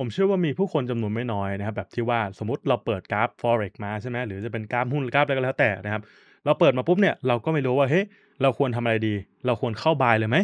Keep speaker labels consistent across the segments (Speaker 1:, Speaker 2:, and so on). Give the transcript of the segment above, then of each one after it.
Speaker 1: ผมเชื่อว่ามีผู้คนจำนวนไม่น้อยนะครับแบบที่ว่าสมมติเราเปิดกราฟ forex มาใช่ไหมหรือจะเป็นกราฟหุ้นกราฟอะไรก็แล้วแต่นะครับเราเปิดมาปุ๊บเนี่ยเราก็ไม่รู้ว่าเฮ้ยเราควรทำอะไรดี เราควรเข้าบายเลยไหม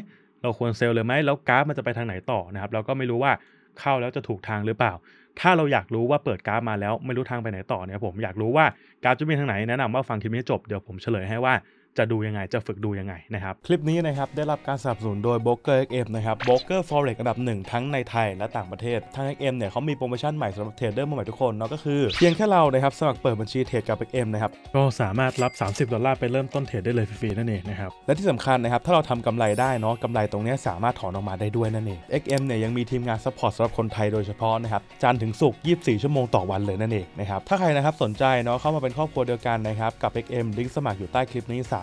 Speaker 1: เราควรเซลเลยไหมแล้วกราฟมันจะไปทางไหนต่อนะครับเราก็ไม่รู้ว่าเข้าแล้วจะถูกทางหรือเปล่า ถ้าเราอยากรู้ว่าเปิดกราฟมาแล้วไม่รู้ทางไปไหนต่อเนี่ยผมอยากรู้ว่ากราฟจะมีทางไหนแนะนำว่าฟังคลิปนี้จบเดี๋ยวผมเฉลยให้ว่าจะดูยังไงจะฝึกดูยังไงนะครับ คลิปนี้นะครับ ได้รับการสนับสนุนโดย b เกอร์เอนะครับเกอร์ฟอ o ร e x อันดับหนึ่งทั้งในไทยและต่างประเทศทาง็กเนี่ยเขามีโปรโมชั่นใหม่สำหรับเทรดเดอร์มใหม่ทุกคนเนาะก็คือเพียงแค่เรานะครับ สมัครเปิดบัญชีเทรดกับ็มนะครับ ก็สามารถรับ 30 ดอลลาร์ไปเริ่มต้นเทรดได้เลยฟรีๆนั่นเองนะครับและที่สำคัญนะครับถ้าเราทำกำไรได้เนาะกำไรตรงนี้สามารถถอนออกมาได้ด้วยนั่นเองเอ็กเอ็มเนี่ยยังมีทีมงานซัพพอร์ตสำหรับคนไทยโดยเฉพาะนะครับจันถึงสุก24 ชั่วโมงต่อวันเลยนั่นเองนะครับถ้าใครนะครับสนใจเนาะเข้ามาเป็นครอบครัวเดียวกันนะครับกับลิงก์สมัครอยู่ใต้คลิปนี้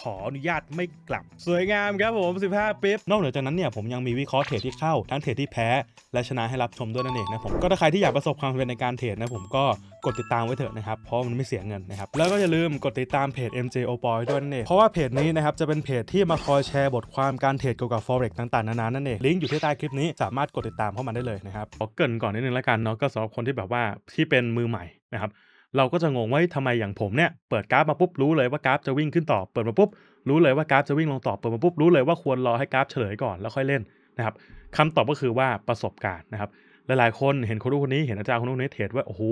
Speaker 1: ขออนุญาตไม่กลับสวยงามครับผม 15ปิ๊บนอกเหนือจากนั้นเนี่ยผมยังมีวิเคราะห์เทรดที่เข้า ทั้งเทรดที่แพ้ และชนะให้รับชมด้วยนั่นเองนะผม ก็ถ้าใครที่อยากประสบความสำเร็จในการเทรดนะผมก็กดติดตามไว้เถอะนะครับ เพราะมันไม่เสียเงินนะครับ แล้วก็อย่าลืมกดติดตามเพจ MJ o p o y ด้วยนั่นเองเพราะว่าเพจนี้นะครับจะเป็นเพจที่มาคอยแชร์บทความการเทรดเกี่ยวกับ forex ต่าง ๆ นานา นั่นเอง ลิงก์อยู่ที่ใต้คลิปนี้สามารถกดติดตามเข้ามาได้เลยนะครับ ขอเกินก่อนนิดนึงแล้วกันเนาะ ก็สำหรับคนที่แบบว่าที่เป็นมือใหม่นะครับเราก็จะงงว่าทำไมอย่างผมเนี่ยเปิดกราฟมาปุ๊บ รู้เลยว่ากราฟจะวิ่งขึ้นต่อ เปิดมาปุ๊บรู้เลยว่ากราฟจะวิ่งลงต่อเปิดมาปุ๊บรู้เลยว่าควรรอให้กราฟเฉลยก่อนแล้วค่อยเล่นนะครับคำตอบก็คือว่าประสบการณ์นะครับหลายๆ คนเห็นคนรู้คนนี้เห็นอาจารย์คนรู้นนี้เทรดว่าโอ้โห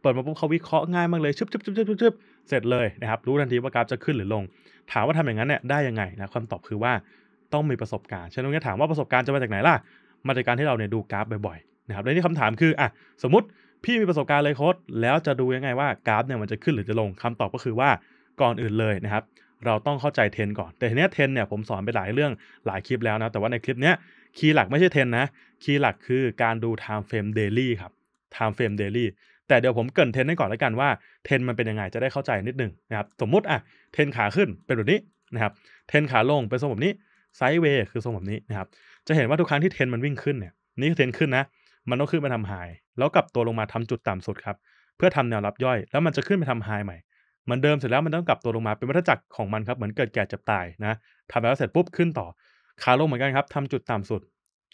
Speaker 1: เปิดมาปุ๊บเขาวิเคราะห์ง่ายมากเลยชึบชึบชึบชึบชึบเสร็จเลยนะครับรู้ทันทีว่ากราฟจะขึ้นหรือลง ถามว่าทำอย่างนั้นเนี่ยได้ยังไงนะคำตอบคือว่าต้องมีประสบการณ์ฉะนั้นถามว่าประสบการณ์จะมาจากไหนล่ะ มาจากการที่เราเนี่ยดูกราฟบ่อยๆนะครับในที่คำถามคืออ่ะสมมติพี่มีประสบการณ์เลยโค้ดแล้วจะดูยังไงว่า กราฟเนี่ยมันจะขึ้นหรือจะลงคำตอบก็คือว่าก่อนอื่นเลยนะครับ เราต้องเข้าใจเทนก่อน แต่ทีนี้เทนเนี่ยผมสอนไปหลายเรื่องหลายคลิปแล้วนะ แต่ว่าในคลิปเนี้ยคีย์หลักไม่ใช่เทนนะ คีย์หลักคือการดูไทม์เฟรมเดลี่ครับไทม์เฟรมเดลี่แต่เดี๋ยวผมเกินเทนให้ก่อนแล้วกันว่า เทนมันเป็นยังไงจะได้เข้าใจนิดนึงนะครับสมมุติอ่ะเทนขาขึ้นเป็นแบบนี้นะครับเทนขาลงเป็นทรงแบบนี้ไซด์เวย์คือทรงแบบนี้นะครับจะเห็นว่าทุกครั้งที่เทนมันวิ่งขึ้นเนี่ยนี่คือเทนขึ้นนะมันต้องขึ้นไปทำไฮแล้วกลับตัวลงมาทำจุดต่ำสุด ครับ เพื่อทำแนวรับย่อย แล้วมันจะขึ้นไปทำไฮใหม่ มันเดิมเสร็จแล้วมันต้องกลับตัวลงมาเป็นวัฏจักรของมันครับเหมือนเกิดแก่เจ็บตายนะทำแล้วเสร็จปุ๊บขึ้นต่อขาลงเหมือนกันครับทำจุดต่ำสุด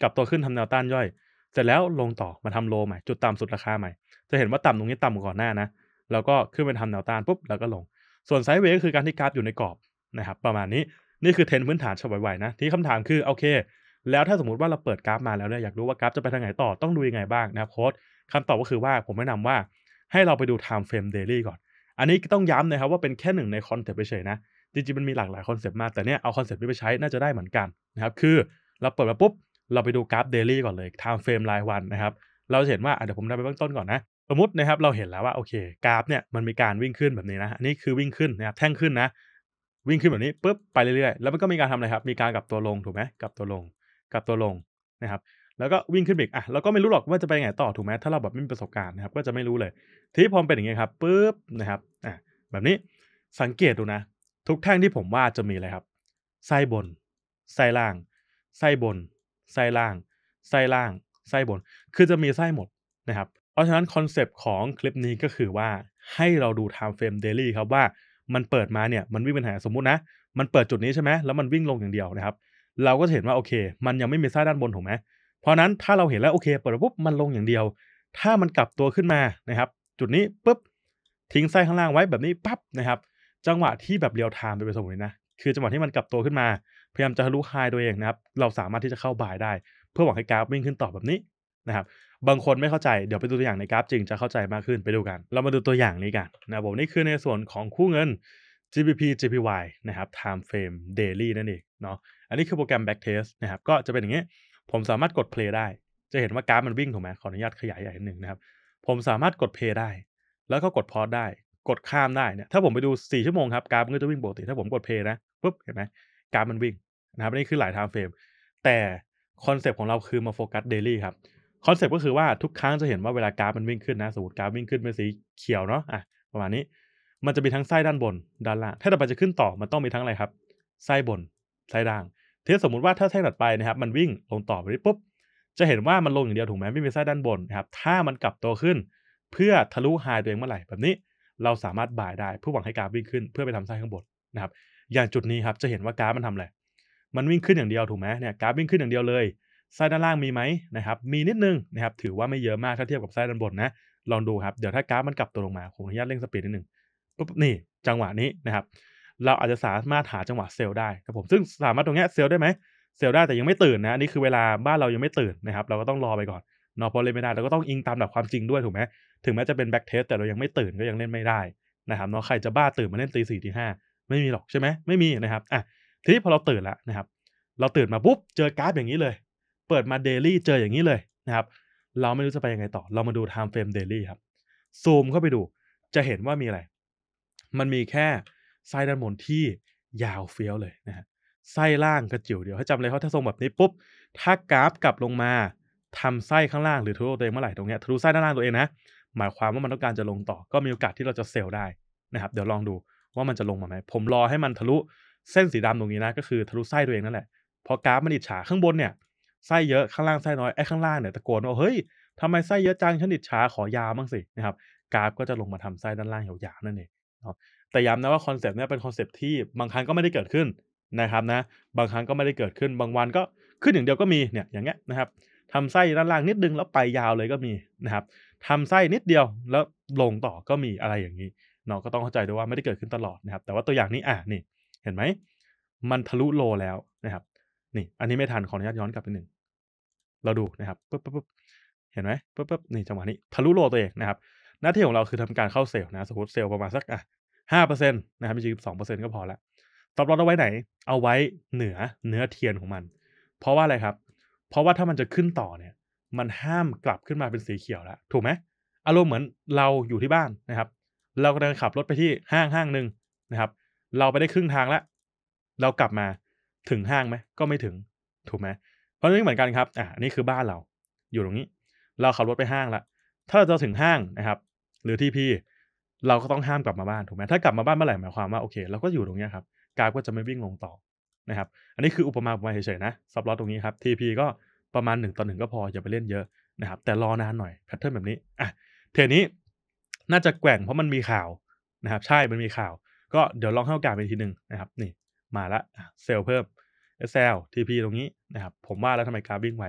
Speaker 1: กลับตัวขึ้นทำแนวต้านย่อยเสร็จแล้วลงต่อมาทำโลใหม่จุดต่ำสุดราคาใหม่ จะเห็นว่าต่ำตรงนี้ต่ำกว่าก่อนหน้านะแล้วก็ขึ้นไปทำแนวต้านปุ๊บ แล้วก็ลง ส่วนไซด์เวก็คือการที่กราฟอยู่ในกรอบนะครับประมาณนี้นี่คือเทรนพื้นฐานฉบับนะที่คำถามคือโอเคแล้วถ้าสมมติว่าเราเปิดกราฟมาแล้วเนี่ยอยากรู้ว่ากราฟจะไปทางไหนต่อ ต้องดูยังไงบ้างนะครับโค้ดคำตอบก็คือว่าผมแนะนำว่าให้เราไปดู time frame daily ก่อน อันนี้ต้องย้ำนะครับ ว่าเป็นแค่หนึ่งในคอนเซปต์เฉยนะจริงๆมันมีหลากหลายคอนเซปต์มาก แต่เนี่ยเอาคอนเซปต์นี้ไปใช้น่าจะได้เหมือนกันนะครับคือเราเปิดมาปุ๊บ เราไปดูกราฟ daily ก่อนเลย time frame รายวันนะครับเราจะเห็นว่าเดี๋ยวผมทำไปเบื้องต้นก่อนนะ สมมตินะครับเราเห็นแล้วว่าโอเคกราฟเนี่ยมันมีการวิ่งขึ้นแบบนี้นะอันนี้คือวิ่งขึ้นนะครับแท่งขึ้นนะ วิ่งขึ้นแบบนี้ปุ๊บไปเรื่อยๆ แล้วมันก็มีการทำอะไรครับมีการกลับตัวลงถูกไหมกลับตัวลงกลับตัวลงนะครับแล้วก็วิ่งขึ้นอีกอ่ะเราก็ไม่รู้หรอกว่าจะไปไงต่อถูกไหมถ้าเราแบบไม่มีประสบการณ์นะครับก็จะไม่รู้เลย ทีนี้พอเป็นอย่างงี้ครับปุ๊บนะครับอ่ะแบบนี้สังเกตดูนะ ทุกแท่งที่ผมวาดจะมีอะไรครับไส้บนไส้ล่างไส้บน ไส้ล่าง ไส้ล่าง ไส้บน คือจะมีไส้หมดนะครับเพราะฉะนั้นคอนเซปต์ของคลิปนี้ก็คือว่าให้เราดูไทม์เฟรมเดลี่ครับว่ามันเปิดมาเนี่ยมันวิ่งเป็นหาสมมุตินะมันเปิดจุดนี้ใช่ไหมแล้วมันวิ่งลงอย่างเดียวนะครับเราก็จะเห็นว่าโอเค มันยังไม่มีไส้ด้านบนถูกไหมเพราะนั้นถ้าเราเห็นแล้วโอเคเปิดปุ๊บมันลงอย่างเดียว ถ้ามันกลับตัวขึ้นมานะครับ จุดนี้ปุ๊บทิ้งไส้ข้างล่างไว้แบบนี้ปั๊บนะครับ จังหวะที่แบบเรียวไทม์เป็นสมมตินะ คือจังหวะที่มันกลับตัวขึ้นมาพยายามจะทะลุไฮตัวเองนะครับ เราสามารถที่จะเข้าบายได้เพื่อหวังให้กราฟวิ่งขึ้นต่อแบบนี้นะครับ บางคนไม่เข้าใจเดี๋ยวไปดูตัวอย่างในกราฟจริงจะเข้าใจมากขึ้นไปดูกัน เรามาดูตัวอย่างนี้กันนะผมนี่คือในส่วนของคู่เงิน GBP GPY นะครับ time frame daily นั่นเองเนาะอันนี้คือโปรแกรม back test นะครับ ก็จะเป็นอย่างนี้ ผมสามารถกด play ได้ จะเห็นว่ากราฟมันวิ่งถูกไหม ขออนุญาตขยายใหญ่หนึ่งนะครับ ผมสามารถกด play ได้ แล้วก็กด pause ได้ กดข้ามได้เนี่ย ถ้าผมไปดู 4 ชั่วโมงครับ กราฟมันก็จะวิ่งปกติ ถ้าผมกด play นะ ปุ๊บ เห็นไหมกราฟมันวิ่งนะครับนี่คือหลาย time frame แต่คอนเซปต์ของเราคือมาโฟกัส daily ครับ คอนเซปต์ก็คือว่าทุกครั้งจะเห็นว่าเวลากราฟมันวิ่งขึ้นนะ สมมติกราฟวิ่งขึ้นเป็นสีเขียวเนาะอ่ะประมาณนี้ มันจะมีทั้งไส้ด้านบนด้านล่างถ้าเราไปจะขึ้นต่อมันต้องมีทั้งอะไรครับไส้บนไส้ด่างทีสมมุติว่าถ้าแท่งถัดไป นะครับมันวิ่งลงต่อไปปุ๊บจะเห็นว่ามันลงอย่างเดียวถูกไหมไม่มีไส้ด้านบนนะครับ ถ้ามันกลับตัวขึ้น เพื่อทะลุไฮตัวเองเมื่อไหร่แบบนี้เราสามารถบ่ายได้เพื่อหวังให้กราฟวิ่งขึ้นเพื่อไปทำไส้ข้างบนนะครับอย่างจุดนี้ครับจะเห็นว่ากราฟมันทำอะไรมันวิ่งขึ้นอย่างเดียวถูกไหมเนี่ยกราฟวิ่งขึ้นอย่างเดียวเลยไส้ด้านล่างมีไหมนะครับมีนิดนึงนะครับถือว่าไม่เยอะมากถ้าเทียบกับไส้ด้านบนนะลองดูครับเดี๋ยวถ้ากราฟมันกลับตัวลงมาผมอนุญาตเร่งสปีดนิดนึงปุ๊บนี่ จังหวะนี้นะครับเราอาจจะสามารถหาจังหวะเซลล์ได้ครับผมซึ่งสามารถตรงนี้เซลล์ได้ไหมเซลล์ได้แต่ยังไม่ตื่นนะนี่คือเวลาบ้านเรายังไม่ตื่นนะครับ เราก็ต้องรอไปก่อนนอพอเล่นไม่ได้เราก็ต้องอิงตามหลักความจริงด้วยถูกไหมถึงแม้จะเป็นแบ็กเทสแต่เรายังไม่ตื่นก็ยังเล่นไม่ได้นะครับเนาะใครจะบ้าตื่นมาเล่นตีสี่ตีห้าไม่มีหรอกใช่ไหมไม่มีนะครับอ่ะทีนี้พอเราตื่นแล้วนะครับ เราตื่นมาปุ๊บเจอกราฟอย่างนี้เลย เปิดมาเดลี่เจออย่างนี้เลยนะครับเราไม่รู้จะไปยังไงต่อ เรามาดูไทม์เฟรมเดลี่ครับซูมเข้าไปดูจะเห็นว่ามีอะไร มันมีแค่ไส้ด้านบนที่ยาวเฟี้ยวเลยนะฮะ ไส้ล่างกระจิ๋วเดียวถ้าจำเลยเขาถ้าทรงแบบนี้ปุ๊บ ถ้ากราฟกลับลงมาทำไส้ข้างล่าง หรือทะลุตัวเองเมื่อไหร่ตรงเนี้ยทะลุไส้ด้านล่างตัวเองนะ หมายความว่ามันต้องการจะลงต่อก็มีโอกาสที่เราจะเซลล์ได้นะครับเดี๋ยวลองดูว่ามันจะลงมาไหมผมรอให้มันทะลุเส้นสีดำตรงนี้นะ ก็คือทะลุไส้ตัวเองนั่นแหละ พอกราฟมันอิจฉาข้างบนเนี่ยไส้เยอะข้างล่างไส้น้อยไอ้ข้างล่างเนี่ยตะโกนว่าเฮ้ยทำไมไส้เยอะจังฉันอิจฉาขอยาบ้างสินะครับกราฟก็จะลงมาทำไส้ด้านล่างยาวๆนั่นเองแต่ย้ำนะว่าคอนเซปต์นี้เป็นคอนเซปต์ที่บางครั้งก็ไม่ได้เกิดขึ้นนะครับนะ บางครั้งก็ไม่ได้เกิดขึ้น บางวันก็ขึ้นอย่างเดียวก็มีเนี่ย อย่างเงี้ยนะครับทำไส้ด้านล่างนิดนึงแล้วไปยาวเลยก็มีนะครับทำไส้นิดเดียวแล้วลงต่อก็มีอะไรอย่างนี้เนาะก็ต้องเข้าใจด้วยว่าไม่ได้เกิดขึ้นตลอดนะครับแต่ว่าตัวอย่างนี้อ่ะนี่เห็นไหมมันทะลุโลแล้วนะครับ นี่อันนี้ไม่ทันขออนุญาตย้อนกลับไปหนึ่งเราดูนะครับปุ๊บปุ๊บเห็นไหมปุ๊บปุ๊บนี่จังหวะนี้ ทะลุโลตัวเองนะครับ หน้าที่ของเราคือทำการเข้าเซลล์นะสมมติเซลล์ประมาณสักอ่ะห้าเเปอร์ซ็นตะครับจริงๆ์ก็พอละตอบรอบเอาไว้ไหน เอาไว้เหนือเนื้อเทียนของมัน เพราะว่าอะไรครับ เพราะว่าถ้ามันจะขึ้นต่อเนี่ย มันห้ามกลับขึ้นมาเป็นสีเขียวแล้ว ถูกไหมอารมณ์เหมือนเราอยู่ที่บ้านนะครับ เรากำลังขับรถไปที่ห้างห้างหนึ่งนะครับ เราไปได้ครึ่งทางแล้วเรากลับมา ถึงห้างไหม ก็ไม่ถึง ถูกไหมเพราะนี่เหมือนกันครับ อ่ะนี่คือบ้านเรา อยู่ตรงนี้ เราขับรถไปห้างละ ถ้าเราจะถึงห้างนะครับ หรือที่พีเราก็ต้องห้ามกลับมาบ้านถูกไหมถ้ากลับมาบ้านเมื่อไหร่หมายความว่าโอเคเราก็อยู่ตรงนี้ครับกราฟก็จะไม่วิ่งลงต่อนะครับ อันนี้คืออุปมาอุปไมยเฉยๆนะซับล็อตตรงนี้ครับ TP ก็ประมาณ1ต่อหนึ่งก็พออย่าไปเล่นเยอะนะครับแต่รอนานหน่อยแพทเทิร์นแบบนี้อ่ะเทนี้น่าจะแกว่งเพราะมันมีข่าวนะครับใช่มันมีข่าว ก็เดี๋ยวลองให้โอกาสไปทีหนึ่งนะครับ นี่มาละเซลเพิ่ม SL TP ตรงนี้นะครับผมว่าแล้วทำไมกราวิ่งไว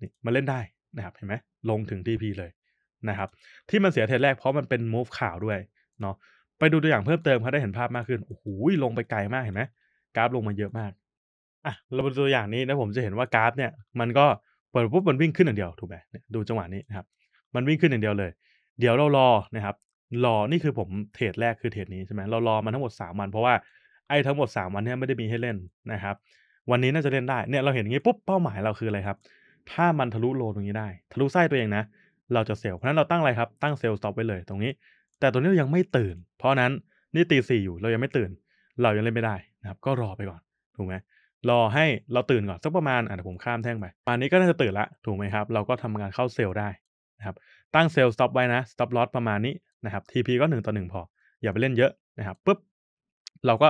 Speaker 1: นี่มาเล่นได้นะครับ เห็นไหมลงถึง TP เลยนะครับที่มันเสียเทรดแรกเพราะมันเป็นมูฟข่าวด้วยเนาะไปดูตัวอย่างเพิ่มเติมเขาได้เห็นภาพมากขึ้นโอ้โหลงไปไกลมากเห็นไหมกราฟลงมาเยอะมาก อ่ะ เราดูตัวอย่างนี้นะผมจะเห็นว่ากราฟ เนี่ย มันก็เปิดปุ๊บมันวิ่งขึ้นอย่างเดียวถูกไหมดูจังหวะนี้นะครับมันวิ่งขึ้นอย่างเดียวเลย เดี๋ยวเรารอนะครับ รอนี่คือผมเทรดแรกคือเทรดนี้ใช่ไหมเรารอมันทั้งหมด3วัน เพราะว่าไอ้ทั้งหมด3วันเนี่ยไม่ได้มีให้เล่นนะครับวันนี้น่าจะเล่นได้เนี่ยเราเห็นอย่างนี้ปุ๊บเป้าหมายเราคืออะไรครับ ถ้ามันทะลุโลตรงนี้ได้ ทะลุไส้ตัวเองนะเราจะเซลเพราะนั้นเราตั้งอะไรครับ ตั้งเซลสต็อปไว้เลย ตรงนี้แต่ตัวนี้เรายังไม่ตื่น เพราะนั้นนี่ตีสี่อยู่ เรายังไม่ตื่น เรายังเล่นไม่ได้นะครับ ก็รอไปก่อนถูกไหมรอให้เราตื่นก่อนสักประมาณอ่ะผมข้ามแท่งไปมานนี้ก็น่าจะตื่นละถูกไหมครับเราก็ทำงานเข้าเซลล์ได้นะครับตั้งเซลล์สต็อปไว้นะสต็อปลอสประมาณนี้นะครับ TP ก็1ต่อ1พอ อย่าไปเล่นเยอะนะครับปุ๊บเราก็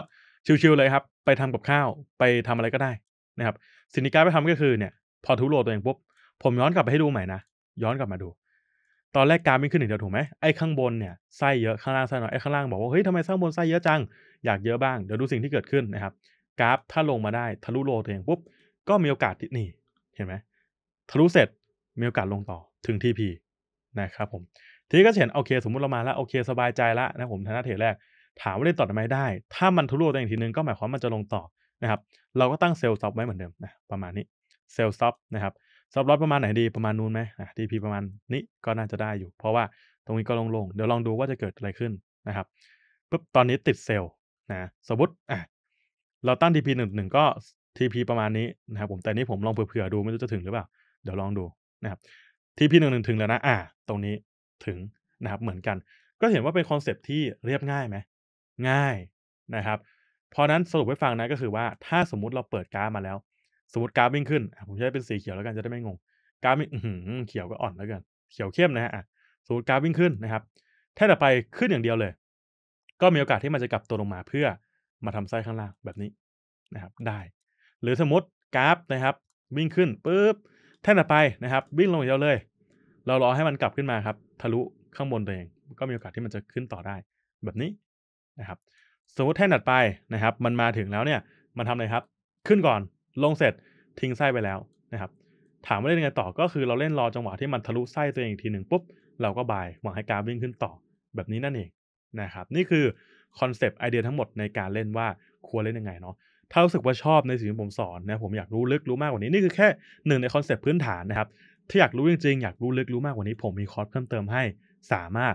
Speaker 1: ชิวๆเลยครับ ไปทำกับข้าวไปทำอะไรก็ได้นะครับสินิกาไปทำก็คือเนี่ยพอทุโรตัวเองปุ๊บ ผมย้อนกลับไปให้ดูใหม่นะย้อนกลับมาดูตอนแรกกราฟไม่ขึ้นนึ่งเดียวถูกไหมไอ้ข้างบนเนี่ยไส้เยอะข้างล่างไส้น้อยไอ้ข้างล่างบอกว่าเฮ้ยทำไมข้างบนไส้เยอะจัง อยากเยอะบ้างเดี๋ยวดูสิ่งที่เกิดขึ้นนะครับ กราฟถ้าลงมาได้ทะลุโลตัวเองปุ๊บก็มีโอกาสที่นี่เห็นไหมทะลุเสร็จมีโอกาสลงต่อถึงทีพีนะครับผมทีนี้ก็เห็นโอเค สมมติเรามาแล้วโอเคสบายใจแล้วนะผมทนาเทแรกถามว่าเล่นต่อได้ไหมได้ ถ้ามันทะลุตัวเองทีนึงก็หมายความมันจะลงต่อนะครับเราก็ตั้งเซลล์ซับไว้เหมือนเดิมนะประมาณนี้เซลล์ซับนะครับซับลอตประมาณไหนดีประมาณนู้นไหมด่พีประมาณนี้ก็น่าจะได้อยู่ เพราะว่าตรงนี้ก็ลงลงเดี๋ยวลองดูว่าจะเกิดอะไรขึ้นนะครับปุ๊บตอนนี้ติดเซลล์นะสมมติอ่ะเราตั้ง DP หนึ่งหนึ่งก็ TP ประมาณนี้นะครับผมแต่นี้ผมลองเผื่อๆดูไม่รู้จะถึงหรือเปล่าเดี๋ยวลองดูนะครับ TP หนึ่งหนึ่งถึงแล้วนะอ่า ตรงนี้ถึงนะครับเหมือนกัน ก็เห็นว่าเป็นคอนเซปที่เรียบง่ายไหม ง่ายนะครับ เพราะนั้นสรุปให้ฟังนะก็คือว่าถ้าสมมุติเราเปิดกราฟมาแล้วสมมติกราฟวิ่งขึ้น ผมใช้เป็นสีเขียวแล้วกันจะได้ไม่งง กราฟวิ่งเขียวก็อ่อนแล้วกัน เขียวเข้มนะฮะสมมติกราฟวิ่งขึ้นนะครับ แท่ต่อไปขึ้นอย่างเดียวเลย ก็มีโอกาสที่มันจะกลับตัวลงมา เพื่อมาทำไส้ข้างล่างแบบนี้นะครับ ได้ หรือสมมติกราฟนะครับ วิ่งขึ้นปุ๊บแท่นต่อไปนะครับ วิ่งลงอย่างเดียวเลย เรารอให้มันกลับขึ้นมาครับ ทะลุข้างบนตัวเอง ก็มีโอกาสที่มันจะขึ้นต่อได้ แบบนี้นะครับ สมมติแท่นถัดไปนะครับ มันมาถึงแล้วเนี่ย มันทำอะไรครับ ขึ้นก่อนลงเสร็จทิ้งไส้ไปแล้วนะครับถามว่าเล่นยังไงต่อ ก็คือเราเล่นรอจังหวะที่มันทะลุไส้ตัวเองอีกทีหนึ่งปุ๊บเราก็บายหวังให้การวิ่งขึ้นต่อ แบบนี้นั่นเองนะครับนี่คือคอนเซปต์ไอเดียทั้งหมดในการเล่นว่าควรเล่นยังไงเนาะถ้ารู้สึกว่าชอบในสิ่งที่ผมสอนนะผมอยากรู้ลึกรู้มากกว่านี้นี่คือแค่หนึ่งในคอนเซปต์พื้นฐานนะครับถ้าอยากรู้จริงๆ อยากรู้ลึกรู้มากกว่านี้ ผมมีคอร์สเพิ่มเติมให้สามารถ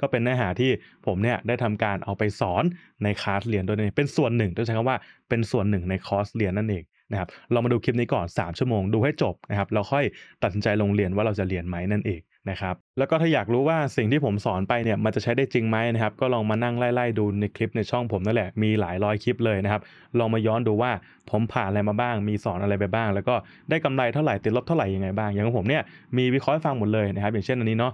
Speaker 1: ก็เป็นเนื้อหาที่ผมเนี่ยได้ทำการเอาไปสอนในคลาสเรียนโดยเป็นส่วนหนึ่งต้องใช้คำว่าเป็นส่วนหนึ่งในคอร์สเรียนนั่นเองนะครับเรามาดูคลิปนี้ก่อน 3 ชั่วโมงดูให้จบนะครับเราค่อยตัดสินใจลงเรียนว่าเราจะเรียนไหมนั่นเองนะครับแล้วก็ถ้าอยากรู้ว่าสิ่งที่ผมสอนไปเนี่ยมันจะใช้ได้จริงไหมนะครับก็ลองมานั่งไล่ ๆ ดูในคลิปในช่องผมนั่นแหละมีหลายร้อยคลิปเลยนะครับลองมาย้อนดูว่าผมผ่านอะไรมาบ้าง มีสอนอะไรไปบ้าง แล้วก็ได้กำไรเท่าไหร่ติดลบเท่าไหร่ยังไงบ้างอย่างของผมเนี่ยมีวิเคราะห์ฟังหมดเลยนะครับอย่างเช่นอันนี้เนาะ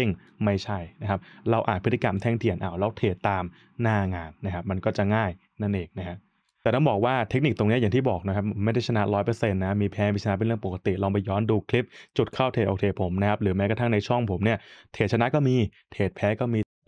Speaker 1: ด้งไม่ใช่นะครับ เราอ่านพฤติกรรมแท่งเทียนเอาเราเทรดตามหน้างานนะครับ มันก็จะง่ายนั่นเองนะฮะแต่ต้องบอกว่าเทคนิคตรงนี้อย่างที่บอกนะครับไม่ได้ชนะร้อยเปอร์เซ็นต์นะ มีแพ้มีชนะเป็นเรื่องปกติ ลองไปย้อนดูคลิปจุดเข้าเทรดออกเทรดผมนะครับ หรือแม้กระทั่งในช่องผมเนี่ยเทรดชนะก็มี เทรดแพ้ก็มี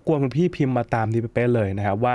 Speaker 1: บกวนคุณพี่พิมพ์มาตามนี้เป๊ะเลยนะครับว่า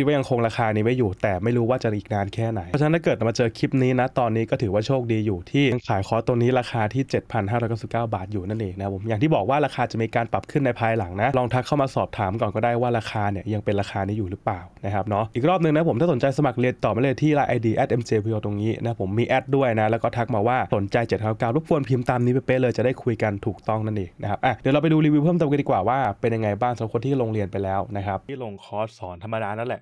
Speaker 1: ดว่ายังคงราคานี้ไว้อยู่แต่ไม่รู้ว่าจะอีกนานแค่ไหนเพราะฉะนั้นถ้าเกิดมาเจอคลิปนี้นะตอนนี้ก็ถือว่าโชคดีอยู่ ที่ขายคอร์สตัวนี้ราคาที่ 7,599บาท อยู่นั่นเองนะผมอย่างที่บอกว่าราคาจะมีการปรับขึ้นในภายหลังนะลองทักเข้ามาสอบถามก่อนก็ได้ว่าราคาเนี่ยยังเป็นราคานี้อยู่หรือเปล่านะครับเนาะอีกรอบนึงนะผมถ้าสนใจสมัครเรียนต่อมาเลยที่ไลน์ไอดีแอดเอ็มเจตรงนี้นะผมมีแอดด้วยนะแล้วก็ทักมาว่าสนใจ799รปกวนพิมพ์ตามนี้ไปเป๊ะเลยจะได้คุยกันถูกต้องนั่นเองนะครับอ่ะเดี๋ยวเราไปดูรีวิวเพิ่มเติมกันดีกว่าว่าเป็นยังไงบ้างสำหรับคนที่ลงเรียนไปแล้วนะครับที่ลงคอร์สสอนธรรมดานั่นแหละ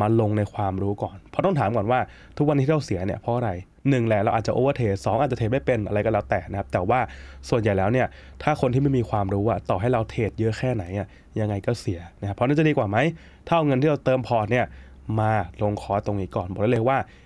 Speaker 1: มาลงในความรู้ก่อน เพราะต้องถามก่อนว่า ทุกวันนี้ที่เราเสียเนี่ยเพราะอะไรหนึ่งแหละเราอาจจะโอเวอร์เทสองอาจจะเทไม่เป็นอะไรก็แล้วแต่นะครับแต่ว่าส่วนใหญ่แล้วเนี่ยถ้าคนที่ไม่มีความรู้อะต่อให้เราเทรดเยอะแค่ไหนอะยังไงก็เสียนะครับเพราะนั่นจะดีกว่าไหมถ้าเอาเงินที่เราเติมพอร์ตเนี่ยมาลงคอร์ตรงนี้ก่อนบอกได้เลยว่า